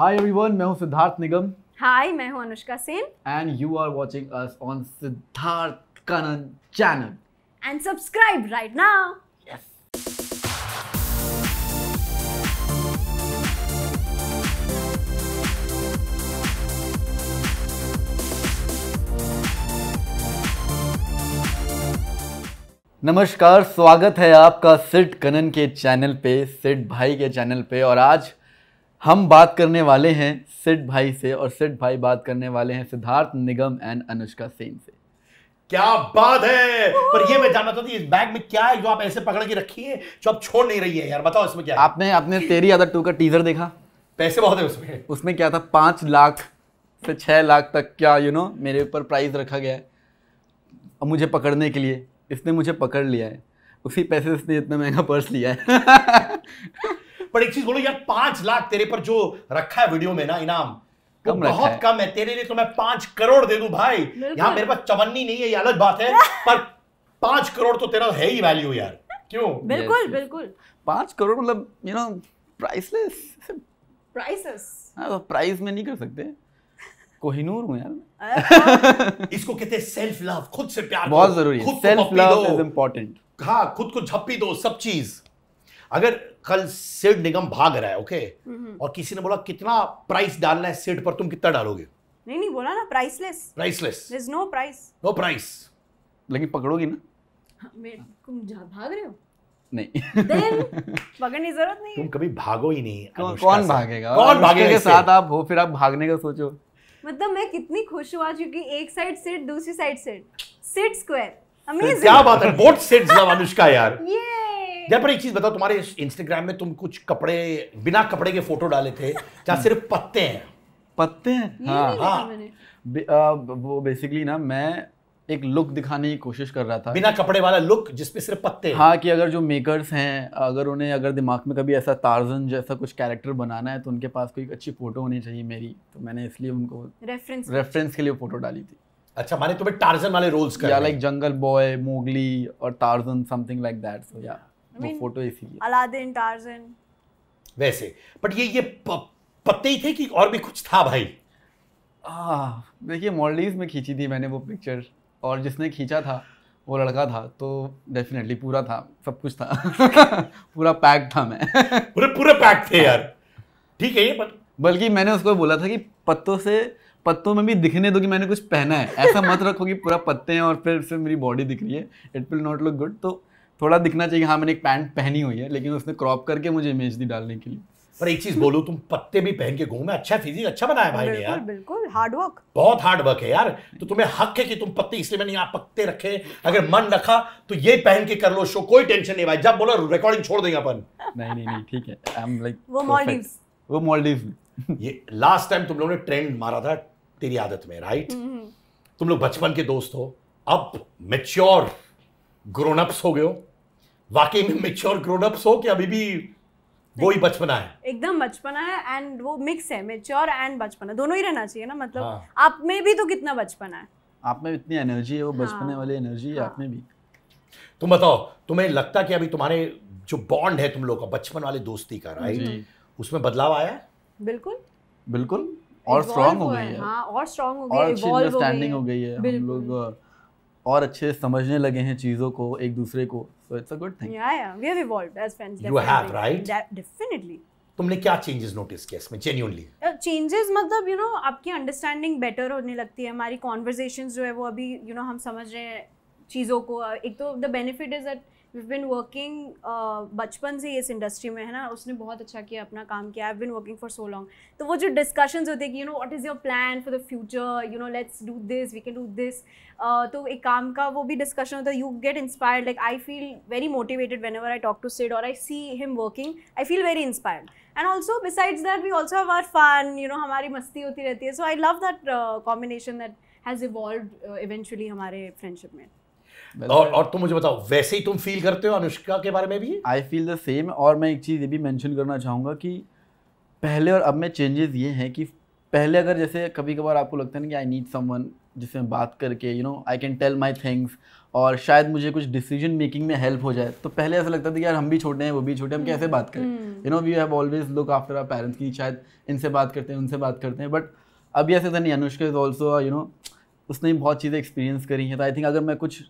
Hi everyone मैं हूं सिद्धार्थ निगम hi मैं हूं Anushka Sen and you are watching us on Siddharth Kannan channel and subscribe right now नमस्कार स्वागत है आपका सिट कनन के चैनल पे सिट भाई के चैनल पे और आज हम बात करने वाले हैं सिड भाई से और सिड भाई बात करने वाले हैं सिद्धार्थ निगम एंड अनुष्का सेन से क्या बात है पर ये मैं जानना चाहती इस बैग में क्या है जो आप ऐसे पकड़ के रखी है जो आप छोड़ नहीं रही है यार बताओ इसमें क्या है? आपने आपने तेरी अदर टू का टीजर देखा पैसे बहुत है उसमें उसमें क्या था पाँच लाख से छः लाख तक क्या यू you नो know, मेरे ऊपर प्राइस रखा गया है अब मुझे पकड़ने के लिए इसने मुझे पकड़ लिया है उसी पैसे से इसने इतना महंगा पर्स लिया है पर एक चीज बोलो यार पांच लाख तेरे पर जो रखा है वीडियो में ना इनाम तो कम बहुत है। कम है तेरे लिए तो मैं पांच करोड़ दे दू भाई यहाँ मेरे पास चवन्नी नहीं है ये अलग बात है पर पांच करोड़ तो तेरा है ही वैल्यू यार क्यों बिल्कुल बिल्कुल पांच करोड़ मतलब यू नो प्राइसलेस प्राइसेस हाँ प्राइस तो में नहीं कर सकते कोहिनूर हूँ यार इसको कहते हैं सेल्फ लव खुद से प्यार बहुत जरूरी है सेल्फ लव इज इंपॉर्टेंट हाँ खुद को झप्पी दो सब चीज अगर कल सिड निगम भाग रहा है ओके और किसी ने बोला कितना प्राइस डालना है सिड पर तुम कितना डालोगे नहीं नहीं बोला ना priceless priceless is no price no price लेकिन पकड़ोगी ना हाँ, तुम भाग रहे हो नहीं जरूरत नहीं तुम कभी भागो ही नहीं कौन भागेगा कौन भागेगा के साथ आप हो फिर आप भागने का सोचो मतलब मैं कितनी खुश हुआ क्योंकि एक साइड सिट दूसरी side sit sit square amazing क्या बात है बोथ सिट्स अनुष्का यार ये यार पर एक चीज बताओ तुम्हारे इंस्टाग्राम में तुम कुछ कपड़े बिना कपड़े के फोटो डाले थे जहाँ हम्म। सिर्फ पत्ते हैं पत्ते हैं हाँ हाँ वो बेसिकली ना मैं एक लुक दिखाने की कोशिश कर रहा था बिना कपड़े वाला लुक जिसपे सिर्फ पत्ते हाँ कि अगर जो मेकर्स हैं अगर उन्हें अगर दिमाग में कभी ऐसा तारजन जैसा कुछ कैरेक्टर बनाना है तो उनके पास कोई अच्छी फोटो होनी चाहिए मेरी तो मैंने इसलिए उनको रेफरेंस रेफरेंस के लिए फोटो डाली थी अच्छा माने तुम्हें टार्जन वाले रोल्स कर या लाइक जंगल बॉय मोगली और Tarzan something like that so या mean, फोटो इसीलिए अलादीन टार्जन वैसे बट ये ये पत्ते ही थे कि और भी कुछ था भाई देखिए मॉडलीज में खींची थी मैंने वो पिक्चर और जिसने खींचा था वो लड़का था तो डेफिनेटली पूरा था सब कुछ था पूरा पैक था मैं पूरे पूरे पैक थे यार ठीक है ये बट बल्कि मैंने उसको बोला था कि पत्तों से पत्तों में भी दिखने दो कि मैंने कुछ पहना है ऐसा मत रखो कि पूरा पत्ते हैं और फिर सिर्फ मेरी बॉडी दिख रही है it will not look good तो थोड़ा दिखना चाहिए हाँ मैंने एक पैंट पहनी हुई है लेकिन उसने क्रॉप करके मुझे इमेज दी डालने के लिए पर एक चीज बोलो तुम पत्ते भी पहन के घूमे अच्छा फिजिक अच्छा बनाया भाई ने यार बिल्कुल हार्ड वर्क बहुत हार्ड वर्क है यार तो तुम्हें हक है कि तुम पत्ते इसलिए मैंने यहाँ पत्ते रखे अगर मन रखा तो ये पहन के कर लो शो कोई टेंशन नहीं भाई जब बोलो रिकॉर्डिंग छोड़ देंगे अपन नहीं नहीं नहीं ठीक है आई एम लाइक वो मॉलडीव वो मॉलडीव ये लास्ट टाइम तुम लोगों ने ट्रेंड मारा था तेरी आदत में राइट हम्म, हम्म। तुम लोग बचपन के दोस्त हो अब मेच्योर ग्रोन अप्स हो गए हो वाकई में मेच्योर ग्रोन अप्स हो कि अभी भी वो ही बचपना है एकदम बचपना है एंड वो मिक्स है मेच्योर एंड बचपना दोनों ही रहना चाहिए ना मतलब हाँ। आप में भी तो कितना बचपना है आप में इतनी एनर्जी है वो हाँ। बचपने हाँ। वाली एनर्जी है हाँ। आप में भी तुम बताओ तुम्हें लगता कि अभी तुम्हारे जो बॉन्ड है तुम लोगों का बचपन वाले दोस्ती का राइट उसमें बदलाव आया बिल्कुल बिल्कुल और स्ट्रांग हाँ, हो गई है हां और स्ट्रांग हो गई है और अंडरस्टैंडिंग हो गई है हम लोग और अच्छे समझने लगे हैं चीज़ों को एक दूसरे को so it's a good thing yeah yeah we have evolved as friends you have right definitely तुमने क्या चेंजेस नोटिस किए इसमें जेन्युइनली चेंजेस uh, मतलब यू नो आपकी अंडरस्टैंडिंग बेटर होने लगती है हमारी कन्वर्सेशंस जो है वो अभी यू you नो know, हम समझ रहे हैं चीज़ों को uh, एक तो the benefit is that we been working बचपन से ही इस इंडस्ट्री में है ना उसने बहुत अच्छा किया अपना काम किया I been working for so long तो वो जो डिस्कशन होते हैं कि you know what is your plan for the future you know let's do this we can do this तो एक काम का वो भी डिस्कशन होता है you get inspired like I feel very motivated whenever I talk to Sid और I see him working I feel very inspired and also besides that we also have our fun you know हमारी मस्ती होती रहती है so I love that combination that has evolve eventually हमारे friendship में और और तुम मुझे बताओ वैसे ही तुम फील करते हो अनुष्का के बारे में भी आई फील द सेम और मैं एक चीज़ ये भी मैंशन करना चाहूँगा कि पहले और अब में चेंजेस ये हैं कि पहले अगर जैसे कभी कभार आपको लगता है ना कि आई नीड समवन जिससे मैं बात करके you know I can tell my things और शायद मुझे कुछ डिसीजन मेकिंग में हेल्प हो जाए तो पहले ऐसा लगता था कि यार हम भी छोटे हैं वो भी छोटे हम कैसे हम्म, बात करें you know we have always look after our parents की शायद इनसे बात करते हैं उनसे बात करते हैं बट अभी ऐसे था तो नहीं Anushka is also you know उसने बहुत चीज़ें एक्सपीरियंस करी हैं तो आई थिंक अगर मैं कुछ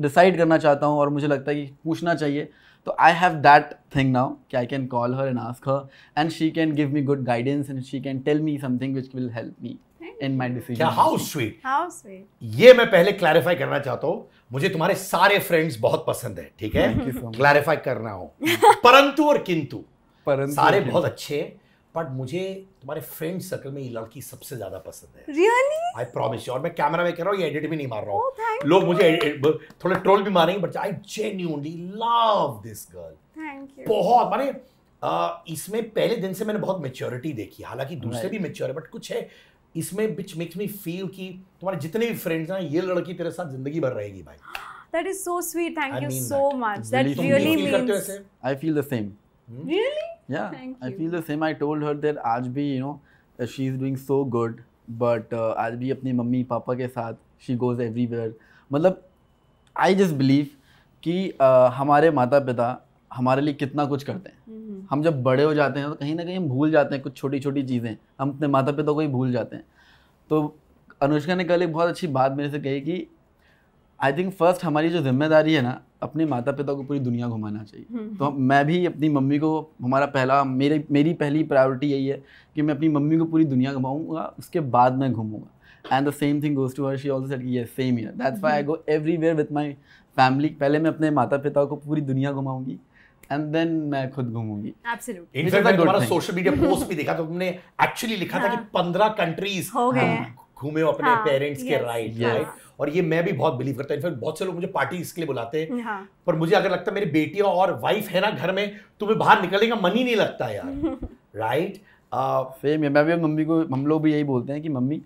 डिसाइड करना चाहता हूँ और मुझे लगता है कि पूछना चाहिए तो I have that thing now कि I can call her and ask her and she can give me good guidance and she can tell me something which will help me in my decision how sweet how sweet ये मैं पहले clarify करना चाहता हूँ मुझे तुम्हारे सारे friends बहुत पसंद है ठीक है क्लैरिफाई करना हो परंतु और किंतु परंतु सारे बहुत अच्छे हैं बट मुझे तुम्हारे फ्रेंड सर्कल में ये लड़की सबसे ज्यादा पसंद है रियली आई प्रॉमिस और मैं कैमरा में कह रहा हूँ ये एडिट भी नहीं मार रहा हूँ oh, लोग मुझे थोड़े ट्रोल भी मारेंगे but I genuinely love this girl बहुत माने इसमें पहले दिन से मैंने बहुत मेच्योरिटी देखी हालांकि दूसरे right. भी मेच्योर है बट कुछ है इसमें बिच मेक्स मी फील कि तुम्हारे जितने भी फ्रेंड्स हैं ये लड़की तेरे साथ जिंदगी भर रहेगी भाई that is so sweet thank you so much that really means I feel the same Hmm? Really? Yeah. Thank you. I feel the same. I told her that आज भी you know she is doing so good, but uh, आज भी अपनी mummy papa के साथ she goes everywhere. मतलब I just believe कि uh, हमारे माता पिता हमारे लिए कितना कुछ करते हैं hmm. हम जब बड़े हो जाते हैं तो कहीं ना कहीं हम भूल जाते हैं कुछ छोटी छोटी चीज़ें हम अपने माता पिता को ही भूल जाते हैं तो अनुष्का ने कल एक बहुत अच्छी बात मेरे से कही कि आई थिंक फर्स्ट हमारी जो जिम्मेदारी है ना अपने माता पिता को पूरी दुनिया घुमाना चाहिए हम्म, हम्म। तो मैं भी अपनी मम्मी को हमारा पहला मेरे मेरी पहली प्रायोरिटी यही है कि मैं अपनी मम्मी को पूरी दुनिया घुमाऊंगा उसके बाद मैं घूमूंगा and the same thing goes to her she also said yes same here that's why I go everywhere with my family पहले मैं अपने माता पिता को पूरी दुनिया घुमाऊंगी एंड देन मैं खुद घूमूंगी तुम्हारा सोशल मीडिया पोस्ट भी देखा तो तुमने एक्चुअली लिखा था कि हाँ। पंद्रह कंट्रीज घूमे हो अपने पेरेंट्स हाँ, के राइट हाँ। राइट और ये मैं भी बहुत बिलीव करता हूँ इनफैक्ट बहुत से लोग मुझे पार्टी इसके लिए बुलाते हैं हाँ। पर मुझे अगर लगता है मेरी बेटियाँ और वाइफ है ना घर में तुम्हें तो बाहर निकलने का मन ही नहीं लगता यार राइट फेम मैं भी मम्मी को हम लोग भी यही बोलते हैं कि मम्मी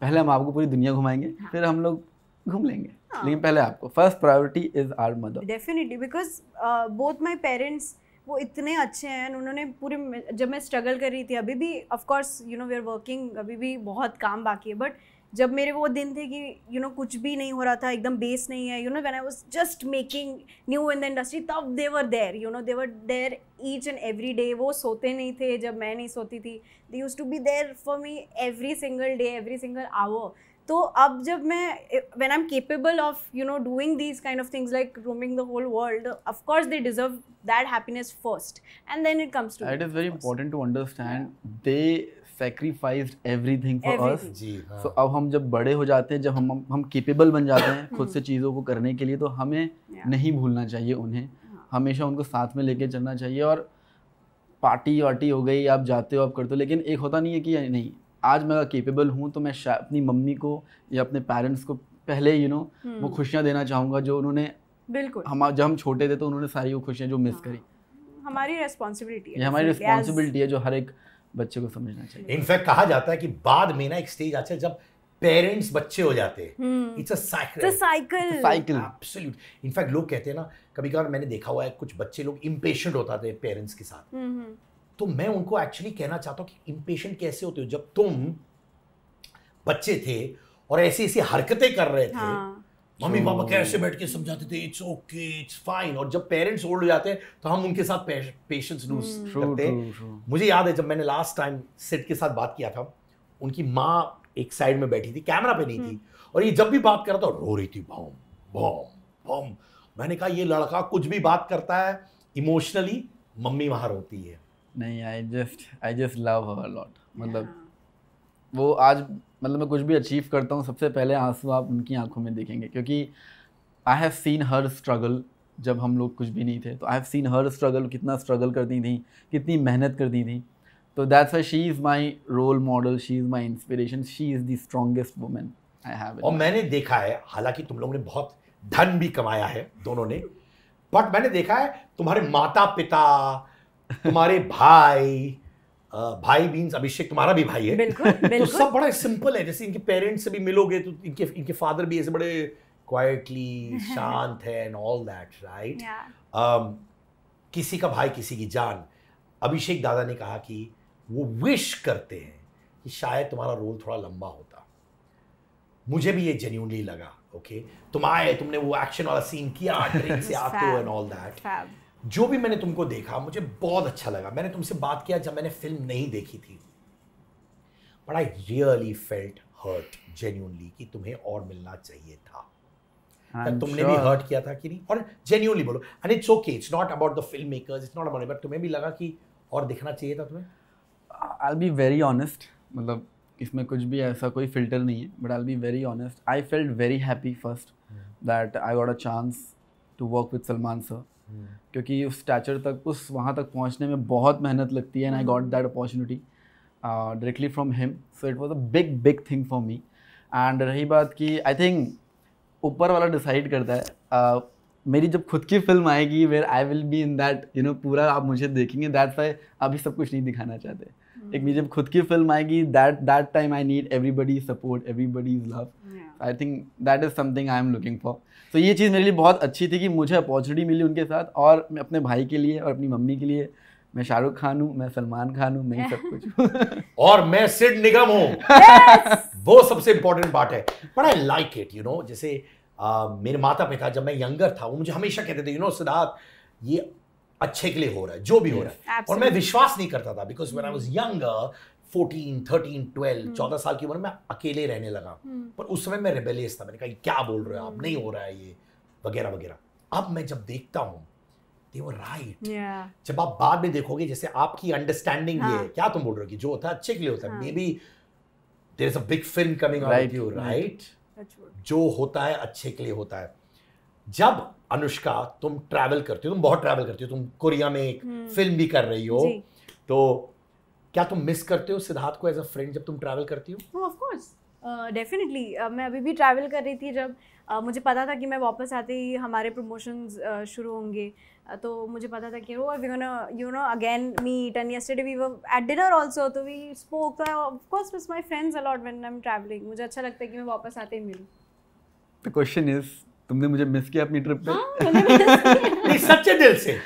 पहले हम आपको पूरी दुनिया घुमाएंगे हाँ। फिर हम लोग घूम लेंगे हाँ। लेकिन पहले आपको first priority is our mother definitely because both my parents वो इतने अच्छे हैं उन्होंने पूरे जब मैं स्ट्रगल कर रही थी अभी भी of course you know we are working अभी भी बहुत काम बाकी है बट जब मेरे वो दिन थे कि यू you नो know, कुछ भी नहीं हो रहा था एकदम बेस नहीं है you know when I was just making new in the industry तब they were there you know they were there each and every day वो सोते नहीं थे जब मैं नहीं सोती थी they used to be there for me every single day every single hour तो अब जब मैं when I am capable of you know doing these kind of things like roaming the whole world of course they deserve that happiness first and then it comes to it is very important to understand they sacrificed everything for everything. us. जी हाँ। अब हम जब बड़े हो जाते हैं जब हम हम केपेबल बन जाते हैं खुद से चीज़ों को करने के लिए तो हमें नहीं भूलना चाहिए उन्हें हाँ। हमेशा उनको साथ में लेके चलना चाहिए और पार्टी वार्टी हो गई आप जाते हो आप करते हो लेकिन एक होता नहीं है कि नहीं आज मैं केपेबल हूँ तो मैं अपनी मम्मी को या अपने पेरेंट्स को पहले यू नो वो हम्म। खुशियाँ देना चाहूँगा जो उन्होंने बिल्कुल हम जब हम छोटे थे तो उन्होंने सारी वो खुशियाँ जो मिस हाँ। करी हमारी रेस्पॉन्सिबिलिटी है हमारी रेस्पॉन्सिबिलिटी है जो हर एक बच्चे को समझना चाहिए इनफैक्ट कहा जाता है कि बाद में ना एक स्टेज आता है जब पेरेंट्स बच्चे हो जाते हैं हम्म। लोग कहते हैं ना कभी कभार मैंने देखा हुआ है कुछ बच्चे लोग इम्पेश होता थे पेरेंट्स के साथ हम्म, हम्म। तो मैं उनको एक्चुअली कहना चाहता हूँ कि इम्पेश कैसे होते हो जब तुम बच्चे थे और ऐसी ऐसी हरकतें कर रहे थे हाँ. मम्मी so, पापा कैसे बैठ के समझाते थे इट्स ओके इट्स फाइन और जब पेरेंट्स ओल्ड हो जाते हैं तो हम उनके साथ पेशेंस लूज hmm. करते हैं मुझे याद है जब मैंने लास्ट टाइम सेट के साथ बात किया था उनकी माँ एक साइड में बैठी थी कैमरा पे नहीं थी hmm. और ये जब भी बात कर रहा था रो रही थी भौम भौम भौम मैंने कहा ये लड़का कुछ भी बात करता है इमोशनली मम्मी वहाँ रोती है नहीं I just I just love her lot मतलब वो आज मतलब मैं कुछ भी अचीव करता हूँ सबसे पहले आंसू आप उनकी आंखों में देखेंगे क्योंकि I have seen her struggle जब हम लोग कुछ भी नहीं थे तो I have seen her struggle कितना स्ट्रगल करती थी कितनी मेहनत करती थी तो that's why she is my role model she is my inspiration she is the strongest women I have और मैंने देखा है हालांकि तुम लोगों ने बहुत धन भी कमाया है दोनों ने बट मैंने देखा है तुम्हारे माता पिता तुम्हारे भाई भाई मीन्स अभिषेक तुम्हारा भी भाई है बिल्कुल, तो बिल्कुल. तो सब बड़ा सिंपल है जैसे इनके पेरेंट्स से भी मिलोगे तो इनके इनके फादर भी ऐसे बड़े क्वाइटली शांत है एंड ऑल दैट राइट किसी का भाई किसी की जान अभिषेक दादा ने कहा कि वो विश करते हैं कि शायद तुम्हारा रोल थोड़ा लंबा होता मुझे भी ये जेन्यूनली लगा ओके okay? तुम आए तुमने वो एक्शन वाला सीन किया से आते हो एंड ऑल दैट जो भी मैंने तुमको देखा मुझे बहुत अच्छा लगा मैंने तुमसे बात किया जब मैंने फिल्म नहीं देखी थी but I really felt hurt genuinely कि तुम्हें और मिलना चाहिए था हाँ, तुमने sure. भी हर्ट किया था कि नहीं और जेन्यूनली बोलो and it's okay it's not about the film makers it's not about but तुम्हें भी लगा कि और दिखना चाहिए था तुम्हें आई बी वेरी ऑनेस्ट मतलब इसमें कुछ भी ऐसा कोई फिल्टर नहीं है but I be very honest I felt very happy first that I got a chance to work with Salman sir क्योंकि उस स्टैचर तक उस वहाँ तक पहुँचने में बहुत मेहनत लगती है and I got that opportunity directly from him so it was a big big thing for me and रही बात कि आई थिंक ऊपर वाला डिसाइड करता है uh, मेरी जब खुद की फिल्म आएगी where I will be in that you know पूरा आप मुझे देखेंगे दैट्स वाई अभी सब कुछ नहीं दिखाना चाहते एक मेरी जब खुद की फिल्म आएगी that that time I need everybody support everybody is love I think that is something I am looking for तो ये चीज़ मेरे लिए बहुत अच्छी थी कि मुझे अपॉर्चुनिटी मिली उनके साथ और मैं अपने भाई के लिए और अपनी मम्मी के लिए मैं शाहरुख खान हूँ मैं सलमान खान हूँ मैं सब कुछ और मैं सिड निगम हूँ वो सबसे इम्पोर्टेंट पार्ट है but I like it you know जैसे uh, मेरे माता पिता जब मैं यंगर था वो मुझे हमेशा कहते थे यू नो सिद्धार्थ ये अच्छे के लिए हो रहा है जो भी हो रहा है और मैं विश्वास नहीं करता था because when I was young fourteen thirteen twelve चौदह साल की उम्र में अकेले रहने लगा hmm. पर उस समय मैं रेबेलियस था मैंने कहा क्या बोल रहे हो आप नहीं हो रहा है ये वगैरह वगैरह अब मैं जब देखता हूँ दे वर राइट जब आप बाद में देखोगे जैसे आपकी अंडरस्टैंडिंग हाँ. ये है हाँ. क्या तुम बोल रहे हो कि जो होता है अच्छे के लिए होता है maybe there is a big film coming right जो होता है अच्छे के लिए होता है जब अनुष्का तुम ट्रैवल करती हो तुम बहुत ट्रैवल करती हो तुम कोरिया में एक फिल्म हम्म। भी कर रही हो तो क्या तुम मिस करते हो सिद्धार्थ को एज अ फ्रेंड जब तुम ट्रैवल करती हो ऑफ कोर्स डेफिनेटली मैं अभी भी ट्रैवल कर रही थी जब uh, मुझे पता था कि मैं वापस आते ही हमारे प्रमोशंस uh, शुरू होंगे uh, तो मुझे पता था कि oh you know again me and yesterday we were at dinner also तो वी स्पोक तो of course miss my friends a lot when I am travelling मुझे अच्छा लगता है कि मैं वापस आते ही मिलूं द क्वेश्चन इज तुमने मुझे मिस किया अपनी ट्रिप पे हाँ, नहीं सच्चे दिल से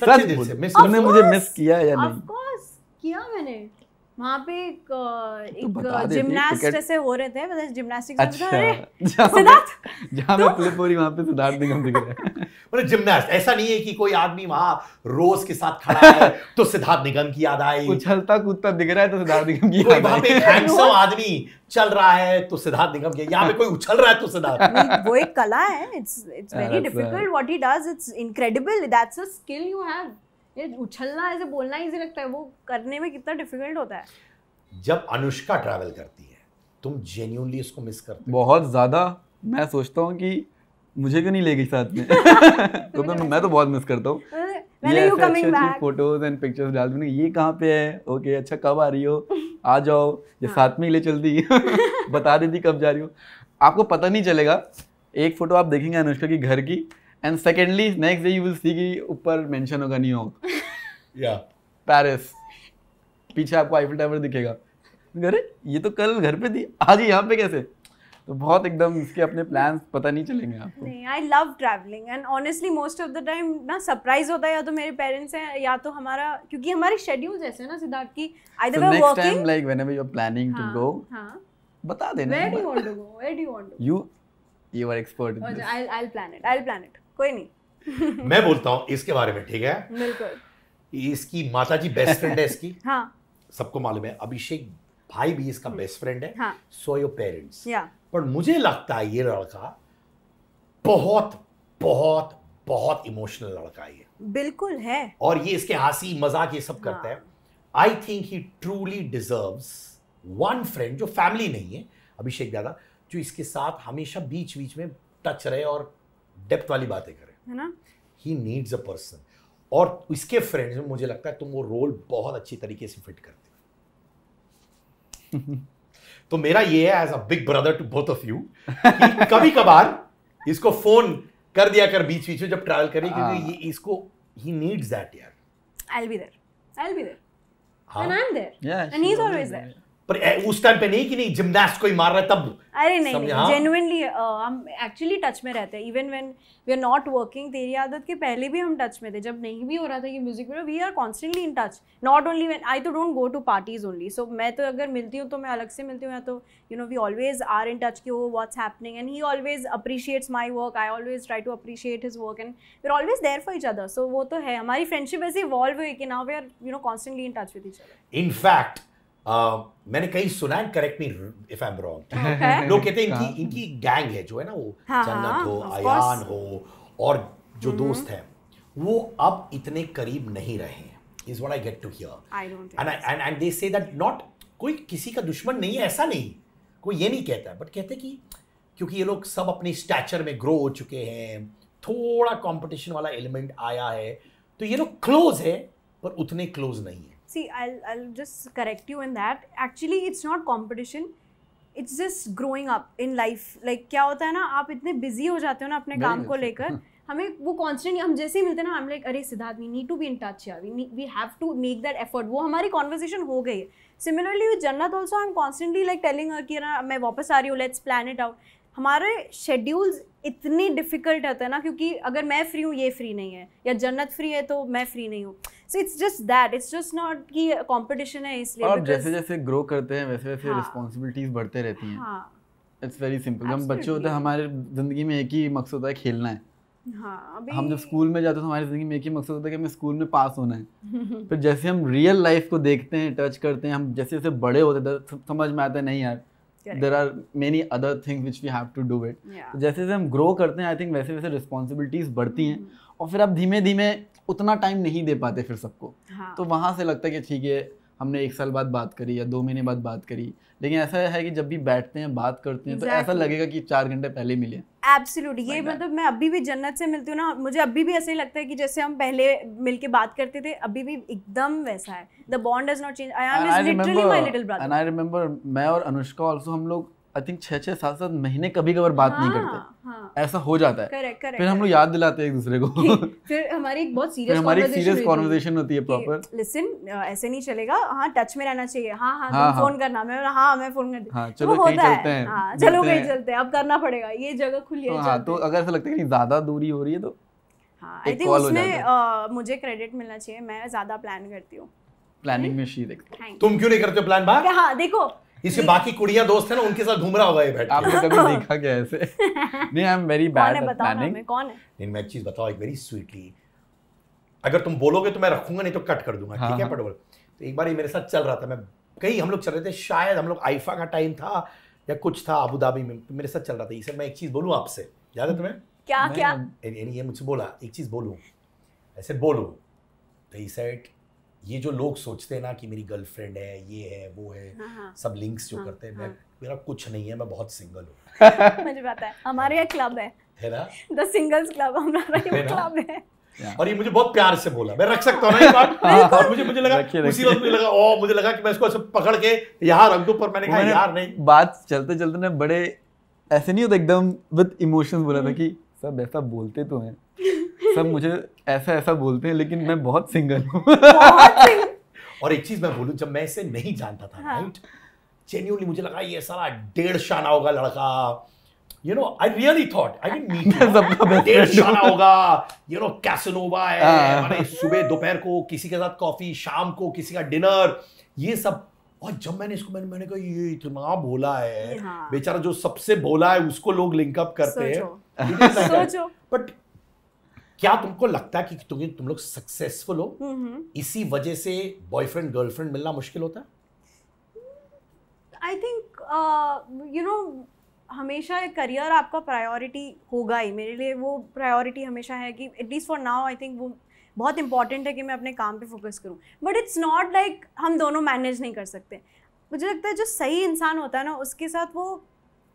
सच्चे दिल से मिस तुमने मुझे मिस किया या नहीं किया मैंने वहाँ पे एक, एक जिमनास्ट ऐसे हो रहे थे मतलब जिमनास्टिक्स अच्छा, सिद्धार्थ जहाँ मैं हो रही वहाँ पे सिद्धार्थ दिख मतलब जिमनास्ट ऐसा नहीं है कि कोई आदमी वहाँ रोज के साथ खड़ा है तो सिद्धार्थ निगम की याद आई उछलता कूदता दिख रहा है तो सिद्धार्थ निगम की याद वहाँ पे हैंडसम आदमी चल रहा है तो सिद्धार्थ निगम की यहाँ पे कोई उछल रहा है तो सिद्धार्थ वो एक कला है it's it's very difficult what he does it's incredible that's a skill you have ये उछलना ऐसे बोलना ही लगता है वो करने में कितना डिफिकल्ट होता है जब अनुष्का ट्रैवल करती है तुम जेन्यूनली उसको मिस करते बहुत ज़्यादा मैं सोचता हूँ कि मुझे क्यों नहीं ले गई साथ में तो मैं, मैं तो बहुत मिस करता हूँ फोटोज एंड पिक्चर्स डाल दूंगी ये कहाँ पे है ओके अच्छा कब आ रही हो आ जाओ ये हाँ। साथ में ही ले चल दी बता देती कब जा रही हो आपको पता नहीं चलेगा एक फोटो आप देखेंगे अनुष्का की घर की and secondly next day you will see की ऊपर मेंशन होगा न्यूयॉर्क या पेरिस पीछे आपको आईफिल टावर दिखेगा अरे ये तो कल घर पे थी आज यहाँ पे कैसे तो बहुत एकदम इसके अपने प्लान्स पता नहीं चलेंगे आपको नहीं I love travelling and honestly most of the time ना सरप्राइज होता है या तो मेरे पेरेंट्स हैं या तो हमारा क्योंकि हमारे शेड्यूल्स ऐसे हैं ना सिद्धार्थ की either we are working time like whenever you are planning to go हां बता देना where do you want to go where do you want to you you are expert in this I will plan it I will plan it कोई नहीं मैं बोलता हूँ इसके बारे में ठीक है बिल्कुल इसकी माता जी बेस्ट फ्रेंड है इसकी हाँ सबको मालूम है अभिषेक भाई भी इसका बेस्ट हम्म। फ्रेंड है सो योर पेरेंट्स पर मुझे लगता है ये लड़का बहुत बहुत बहुत इमोशनल लड़का है बिल्कुल है और ये इसके हंसी मजाक ये सब करता है I think he truly deserves one friend जो फैमिली नहीं है अभिषेक दादा जो इसके साथ हमेशा बीच बीच में टच रहे और डेप्थ वाली बातें करें है ना ही नीड्स अ पर्सन और इसके फ्रेंड्स में मुझे लगता है तुम वो रोल बहुत अच्छी तरीके से फिट करते हो तो मेरा ये है as a big brother to both of you कभी कभार इसको फोन कर दिया कर बीच बीच में जब ट्रैवल करें क्योंकि ये इसको ही नीड्स दैट यार I will be there I will be there and I am there and he is always there पर उस टाइम पे नहीं कि नहीं जिमनास्ट कोई मार रहा है तब अरे नहीं नहीं जेन्युइनली हाँ? हम एक्चुअली टच में रहते हैं even when we are not working तेरी आदत के पहले भी हम टच में थे जब नहीं भी हो रहा था ये music video we are constantly in touch not only when I तो don't go to parties only so मैं तो अगर मिलती हूँ तो मैं अलग से मिलती हूँ या तो you know we always are in touch की वो what's happening and he always appreciates my work I always try to appreciate his work and we are always there for each other so वो तो है हमारी friendship ऐसी evolve हुई कि now we are you know constantly in touch with each other in fact Um, मैंने कहीं सुना है correct me if I am wrong लोग कहते हैं इनकी हाँ। इनकी गैंग है जो है ना वो जन्नत हाँ, हाँ, हो आयान हो और जो mm-hmm. दोस्त है वो अब इतने करीब नहीं रहे हैं is what I get to hear and and they say that not कोई किसी का दुश्मन नहीं है ऐसा नहीं कोई ये नहीं कहता बट कहते कि क्योंकि ये लोग सब अपने स्टैचर में ग्रो हो चुके हैं थोड़ा कंपटीशन वाला एलिमेंट आया है तो ये लोग क्लोज है पर उतने क्लोज नहीं है see I'll, I'll just correct you in that actually it's not competition it's just growing up in life like क्या होता है ना आप इतने बिजी हो जाते हो ना अपने काम को लेकर हमें वो कॉन्स्टेंट हम जैसे ही मिलते हैं ना हम लाइक अरे Siddharth we need to be in touch यार we we have to make that effort वो हमारी कॉन्वर्जेशन हो गई है similarly with Jannat also I am constantly like telling her कि ना मैं वापस आ रही हूँ लेट्स प्लान इट आउट हमारे शेड्यूल्स इतने डिफिकल्ट होते हैं ना क्योंकि अगर मैं फ्री हूँ ये फ्री नहीं है या जन्नत फ्री है तो मैं फ्री नहीं हूँ so it's just that it's just not कि कंपटीशन है इसलिए और जैसे जैसे ग्रो करते हैं वैसे वैसे रिस्पॉन्सिबिलिटीज बढ़ते रहती हैं इट्स वेरी सिंपल हम बच्चे होते हैं हमारे ज़िंदगी में एक ही मकसद होता है खेलना है हाँ, हम जब स्कूल में जाते हैं तो हमारी ज़िंदगी में एक ही मकसद होता है कि हमें स्कूल में पास होना है फिर जैसे हम रियल लाइफ को देखते हैं टच करते हैं हम जैसे जैसे बड़े होते हैं तो समझ में आता है नहीं यार there are many other things which we have to do it जैसे जैसे हम ग्रो करते हैं आई थिंक वैसे वैसे रिस्पॉन्सिबिलिटीज़ बढ़ती हैं hmm. और फिर आप धीमे धीमे उतना टाइम नहीं दे पाते फिर सबको हाँ। तो वहाँ से लगता है कि ठीक है हमने एक साल बाद बात करी या दो महीने बाद बात करी लेकिन ऐसा है कि जब भी बैठते हैं बात करते हैं exactly. तो ऐसा लगेगा कि चार घंटे पहले मिले एब्सोल्युट ये like मतलब मैं अभी भी जन्नत से मिलती हूँ ना मुझे अभी भी ऐसे ही लगता है कि जैसे हम पहले मिलके बात करते थे अभी भी एकदम वैसा है the bond does not change I am literally my little brother and I remember मैं और अनुष्का आल्सो हम लोग आई थिंक छः छः सात सात महीने कभी कभार बात हाँ, नहीं करते हाँ, ऐसा हो जाता है correct, correct, फिर हम लोग याद दिलाते हैं एक दूसरे को फिर हमारी एक बहुत सीरियस हमारी सीरियस कॉन्वर्जेशन होती है प्रॉपर लिसन ऐसे नहीं चलेगा हाँ टच में रहना चाहिए हाँ हाँ, हाँ हाँ फोन करना मैं हाँ मैं फोन करती हाँ, हाँ चलो कहीं चलते हैं चलो कहीं चलते हैं अब करना पड़ेगा ये जगह खुली है तो हाँ तो अगर ऐसा लगता है कि ज़्यादा दूरी हो रही है तो आई हाँ, थिंक उसमें मुझे क्रेडिट मिलना चाहिए मैं ज़्यादा प्लान करती हूँ प्लानिंग hmm? में शी देखती तुम क्यों नहीं करते प्लान बाहर हाँ देखो इसके बाकी कुड़िया दोस्त है ना उनके साथ घूम रहा होगा ये बैठ आपने कभी देखा क्या ऐसे नहीं I am very bad at planning कौन है नहीं मैं एक चीज बताऊं एक वेरी स्वीटली अगर तुम बोलोगे तो मैं रखूंगा नहीं तो कट कर दूंगा ठीक है पटोल हाँ, हाँ। तो एक बार ये मेरे साथ चल रहा था मैं कई हम लोग चल रहे थे शायद हम लोग आईफा का टाइम था या कुछ था अबू धाबी में तो मेरे साथ चल रहा था इसे मैं एक चीज़ बोलूँ आपसे याद है तुम्हें क्या क्या यानी ये मुझसे बोला एक चीज़ बोलूँ ऐसे बोलूँ तो ही सेट ये जो लोग सोचते हैं ना कि मेरी गर्लफ्रेंड है ये है वो है हाँ, हाँ। सब लिंक्स जो हाँ, करते हैं मैं हाँ। मेरा कुछ नहीं है मैं बहुत सिंगल हूँ मुझे पता है हमारे यहाँ क्लब है है ना द सिंगल्स क्लब हमारा क्लब है और ये मुझे बहुत प्यार से बोला मैं रख सकता हूँ ना ये बात और मुझे मुझे लगा रखे, रखे। उसी वक्त मुझे लगा ओ मुझे लगा कि मैं इसको ऐसे पकड़ के यहाँ रख दूँ पर मैंने कहा यार नहीं बात चलते चलते ना बड़े ऐसे नहीं होता एकदम विद इमोशंस बोला था हम्म। कि सब ऐसा बोलते तो हैं सब मुझे ऐसा ऐसा बोलते हैं लेकिन मैं बहुत सिंगल हूँ और एक चीज मैं बोलूँ जब मैं इसे नहीं जानता था राइट हाँ। जेन्यूनली मुझे लगा ये सारा डेढ़ शाना होगा लड़का you know I really thought I mean डेढ़ शाना होगा यू नो कैसनोवा है हमारे हाँ। सुबह दोपहर को किसी के साथ कॉफी शाम को किसी का डिनर ये सब और जब मैंने इसको मैंने मैंने कहा ये इतना बोला है हाँ। बेचारा जो सबसे बोला है उसको लोग लिंकअप करते हैं बट क्या तुमको लगता है कि तुम तुम लोग सक्सेसफुल हो इसी वजह से बॉयफ्रेंड गर्लफ्रेंड मिलना मुश्किल होता है आई थिंक यू नो हमेशा करियर आपका प्रायोरिटी होगा ही मेरे लिए वो प्रायोरिटी हमेशा है कि at least for now I think वो बहुत इंपॉर्टेंट है कि मैं अपने काम पे फोकस करूँ बट इट्स नॉट लाइक हम दोनों मैनेज नहीं कर सकते मुझे लगता है जो सही इंसान होता है ना उसके साथ वो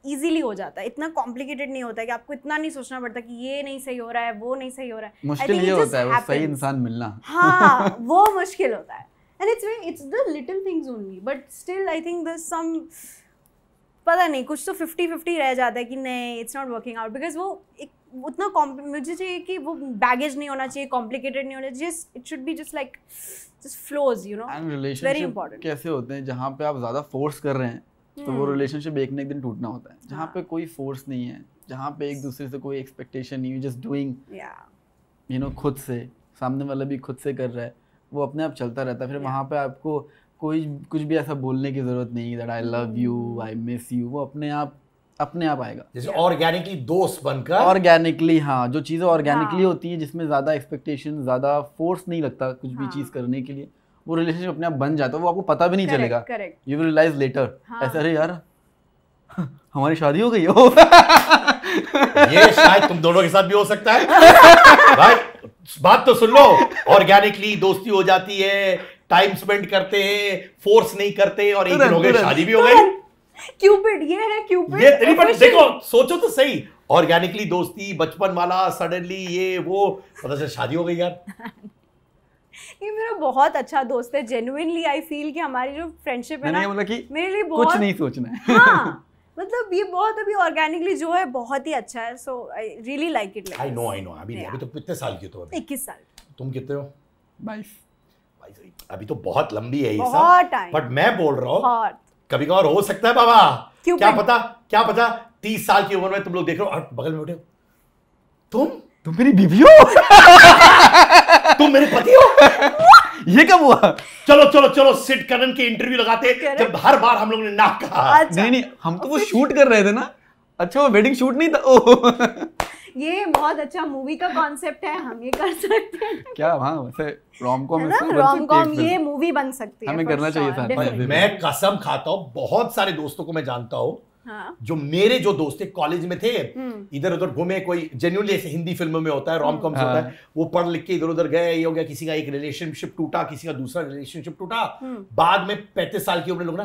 इजीली हो जाता है इतना कॉम्प्लिकेटेड नहीं होता है कि आपको इतना नहीं सोचना पड़ता कि ये नहीं सही हो रहा है वो नहीं सही हो रहा है मुश्किल ये होता है वो सही इंसान मिलना हाँ वो मुश्किल होता है and it's very it's the little things only but still I think the some पता नहीं कुछ तो फिफ्टी फिफ्टी रह जाता है कि नहीं it's not working out because वो एक उतना मुझे चाहिए कि वो बैगेज नहीं होना चाहिए कॉम्प्लिकेटेड नहीं होना चाहिए it should be just like just flows you know very important कैसे होते हैं जहाँ पे आप ज़्यादा फोर्स कर रहे हैं तो hmm. वो रिलेशनशिप एक ना एक दिन टूटना होता है जहाँ हाँ। पे कोई फोर्स नहीं है जहाँ पे एक दूसरे से कोई एक्सपेक्टेशन नहीं है जस्ट डूइंग यू नो खुद से सामने वाला भी खुद से कर रहा है वो अपने आप चलता रहता है फिर वहाँ पे आपको कोई कुछ भी ऐसा बोलने की ज़रूरत नहीं that I love you I miss you वो अपने आप अपने आप आएगा जैसे ऑर्गेनिकली दोस्त बनकर ऑर्गेनिकली हाँ जो चीज़ें ऑर्गेनिकली हाँ। होती है जिसमें ज़्यादा एक्सपेक्टेशन ज़्यादा फोर्स नहीं लगता कुछ भी हाँ। चीज़ करने के लिए वो रिलेशनशिप अपने आप बन जाता है वो आपको पता भी नहीं correct, चलेगा करेक्ट यू रियलाइज लेटर ऐसा अरे यार हमारी शादी हो गई हो ये शायद तुम दोनों के साथ भी हो सकता है भाई बात तो सुन लो ऑर्गेनिकली दोस्ती हो जाती है टाइम स्पेंड करते हैं फोर्स नहीं करते और एक दिन हो गई शादी भी हो गई क्यूपिड ये है क्यूपिड ये तेरी पर देखो सोचो तो सही ऑर्गेनिकली दोस्ती बचपन वाला सडनली ये वो पता चल शादी हो गई यार ये मेरा बहुत अच्छा दोस्त है जेनुइनली आई फील कि हमारी जो फ्रेंडशिप है ना मतलब कि मेरे लिए बहुत कुछ नहीं सोचना है हां मतलब ये बहुत अभी ऑर्गेनिकली जो है बहुत ही अच्छा है so I really like it I know I know अभी अभी तो कितने साल की हो तुम तो 21 साल तुम कितने हो बाईस अभी तो बहुत लंबी है ये सब बट मैं बोल रहा हूँ कभी कभार हो सकता है बाबा क्या पता क्या पता तीस साल की उम्र में तुम लोग देख रहे हो बगल में उठे तुम तुम मेरी बीवी हो तुम मेरे पति हो ये कब हुआ चलो चलो चलो सिट करन के इंटरव्यू लगाते जब हर बार हम लोग ने ना कहा अच्छा। नहीं नहीं हम तो वो शूट कर रहे थे ना अच्छा वो वेडिंग शूट नहीं था ओ ये बहुत अच्छा मूवी का कॉन्सेप्ट है हम ये कर सकते हैं क्या हाँ वैसे रोम कॉम रोम कॉम ये मूवी बन सकती है हमें करना चाहिए था मैं कसम खाता हूँ बहुत सारे दोस्तों को मैं जानता हूँ हाँ? जो मेरे जो दोस्त थे कॉलेज में थे हम्म। इधर उधर घूमे कोई जेन्यूनली ऐसे हिंदी फिल्मों में होता है रॉम कॉम्स हाँ. होता है हाँ। वो पढ़ लिख के इधर उधर गए ये हो गया किसी का एक रिलेशनशिप टूटा किसी का दूसरा रिलेशनशिप टूटा हम्म। बाद में पैंतीस साल की उम्र लोग ना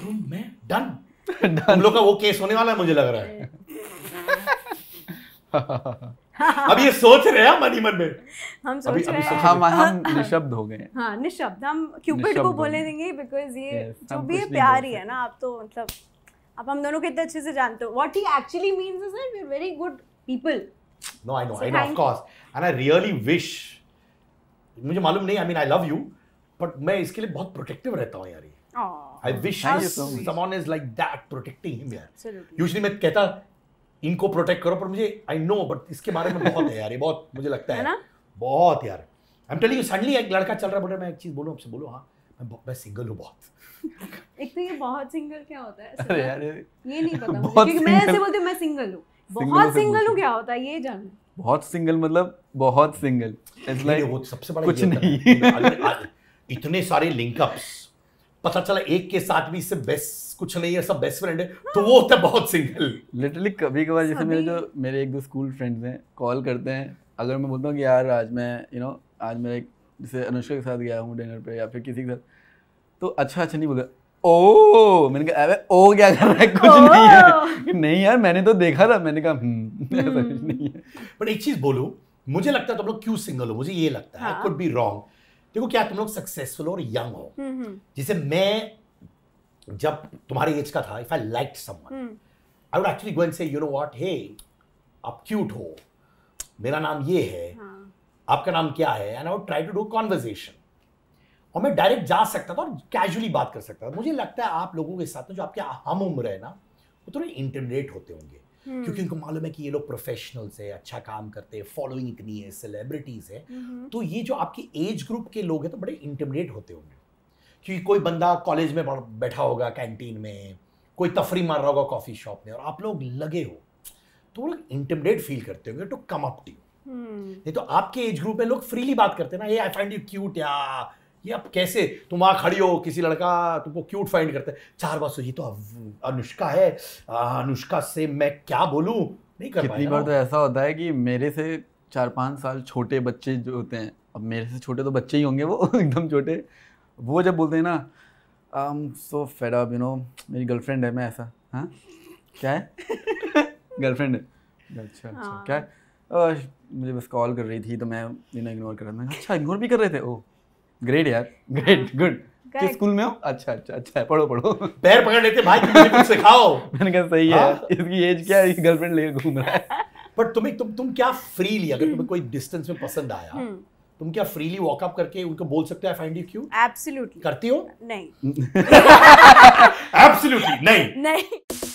तो मैं डन हम लोग का वो केस होने वाला है मुझे लग रहा है अब ये सोच रहे हैं मनी मन में हम सोच अभी, रहे हैं हम हम हाँ। निशब्द हो गए हैं हाँ निशब्द हम क्यूपिड को बोले देंगे बिकॉज ये जो भी प्यार ही है ना आप तो मतलब आप हम दोनों कितने अच्छे से जानते हो what he actually means is that we are very good people no I know I know of course and I really wish मुझे मालूम नहीं I mean I love you but मैं इसके लिए बहुत प्रोटेक्टिव रहता हूं यार ये I wish someone is like that protecting him यार यूजुअली मैं कहता इनको प्रोटेक्ट करो पर मुझे आई नो बट इसके बारे में बहुत है यार ये बहुत मुझे लगता है, ना बहुत यार I am telling you suddenly एक लड़का चल रहा बोल मैं एक चीज़ बोलूं आपसे बोलो हां मैं मैं सिंगल हूं बहुत एक तो ये बहुत सिंगल क्या होता है अरे यार ये नहीं पता क्योंकि मैं ऐसे बोलती हूं मैं सिंगल हूं बहुत सिंगल हूं क्या होता है ये जान बहुत सिंगल मतलब बहुत सिंगल इट्स लाइक वो सबसे बड़ा कुछ नहीं इतने सारे लिंकअप्स पता चला एक के साथ भी इससे बेस्ट कुछ नहीं है सब बेस्ट फ्रेंड है हाँ। तो वो होता है बहुत सिंगल लिटरली कभी कभार जैसे मेरे जो मेरे एक दो स्कूल फ्रेंड्स हैं कॉल करते हैं अगर मैं बोलता हूँ कि यार आज मैं यू नो आज आज एक जैसे अनुष्का के साथ गया हूँ डिनर पे या फिर किसी के साथ तो अच्छा अच्छा नहीं बोला ओ मैंने कहा अरे ओ क्या कर रहा है कुछ oh. नहीं है नहीं यार मैंने तो देखा था मैंने कहा हम्म, ऐसा हम्म। नहीं है बट एक चीज़ बोलूँ मुझे लगता है तुम लोग क्यों सिंगल हो मुझे ये लगता है कुड बी रॉन्ग देखो क्या तुम लोग सक्सेसफुल और यंग हो हम्म, जैसे मैं जब तुम्हारे एज का था if I like someone I would actually go and say you know what hey आप क्यूट हो मेरा नाम ये है हाँ. आपका नाम क्या है and I try to do conversation और मैं डायरेक्ट जा सकता था और कैजुअली बात कर सकता था मुझे लगता है आप लोगों के साथ में जो आपके हम उम्र है ना वो थोड़े इंटरनेट होते होंगे Hmm. क्योंकि उनको मालूम है कि ये लोग प्रोफेशनल्स है अच्छा काम करते हैं फॉलोइंग इतनी है सेलिब्रिटीज़ है hmm. तो ये जो आपकी एज ग्रुप के लोग हैं तो बड़े इंटरमीडिएट होते होंगे क्योंकि कोई बंदा कॉलेज में बैठा होगा कैंटीन में कोई तफरी मार रहा होगा कॉफ़ी शॉप में और आप लोग लगे हो तो लोग इंटिमिडेट फील करते होंगे टू कम अप टू नहीं तो आपके एज ग्रुप में लोग फ्रीली बात करते हैं ना ये आई फाइंड यू क्यूट या ये आप कैसे तुम वहाँ खड़ी हो किसी लड़का तुमको क्यूट फाइंड करता है चार बार सोचिए तो अनुष्का है अनुष्का से मैं क्या बोलूँ नहीं कर कितनी बार तो ऐसा होता है कि मेरे से चार पाँच साल छोटे बच्चे जो होते हैं अब मेरे से छोटे तो बच्चे ही होंगे वो एकदम छोटे वो जब बोलते हैं ना I am so fed up you know मेरी गर्लफ्रेंड है मैं ऐसा हाँ क्या है गर्लफ्रेंड अच्छा अच्छा हाँ। क्या आ, मुझे बस कॉल कर रही थी तो मैं इन्हें इग्नोर कर रहा था अच्छा इग्नोर भी कर रहे थे ओ ग्रेट यार ग्रेट गुड हाँ। किस स्कूल में हो अच्छा अच्छा अच्छा पढ़ो पढ़ो पैर पकड़ लेते भाई तुम कुछ सिखाओ मैंने कहा सही है हाँ। इसकी एज क्या है गर्लफ्रेंड लेकर घूम रहा है बट तुम्हें तुम तुम क्या फ्रीली अगर तुम्हें कोई डिस्टेंस में पसंद आया हम्म। तुम क्या फ्रीली वॉक अप करके उनको बोल सकते हो फाइंड यू क्यूट एब्सोल्युटली करती हो नहीं एब्सोल्युटली नहीं नहीं